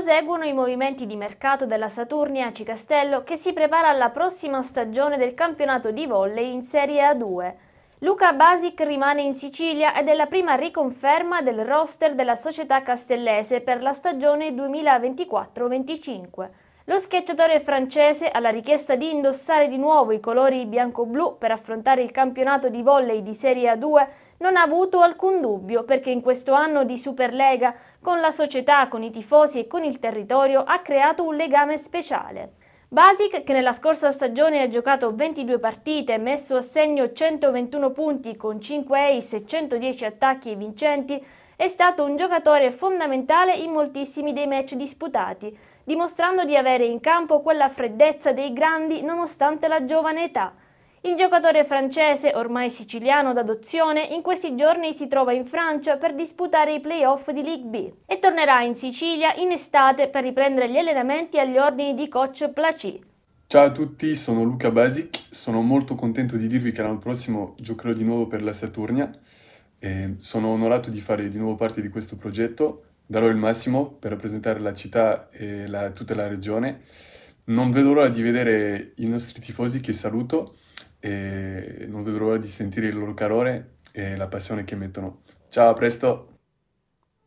Proseguono i movimenti di mercato della Saturnia Aci Castello che si prepara alla prossima stagione del campionato di volley in Serie A2. Luca Basic rimane in Sicilia ed è la prima riconferma del roster della società castellese per la stagione 2024-25. Lo schiacciatore francese, alla richiesta di indossare di nuovo i colori bianco-blu per affrontare il campionato di volley di Serie A2, non ha avuto alcun dubbio perché in questo anno di Superlega, con la società, con i tifosi e con il territorio, ha creato un legame speciale. Basic, che nella scorsa stagione ha giocato 22 partite, messo a segno 121 punti con 5 ace e 110 attacchi vincenti, è stato un giocatore fondamentale in moltissimi dei match disputati, dimostrando di avere in campo quella freddezza dei grandi nonostante la giovane età. Il giocatore francese, ormai siciliano d'adozione, in questi giorni si trova in Francia per disputare i playoff di League B e tornerà in Sicilia in estate per riprendere gli allenamenti agli ordini di coach Placi. Ciao a tutti, sono Luca Basic, sono molto contento di dirvi che l'anno prossimo giocherò di nuovo per la Saturnia e sono onorato di fare di nuovo parte di questo progetto darò il massimo per rappresentare la città e la, tutta la regione. Non vedo l'ora di vedere i nostri tifosi che saluto e non vedo l'ora di sentire il loro calore e la passione che mettono. Ciao, a presto!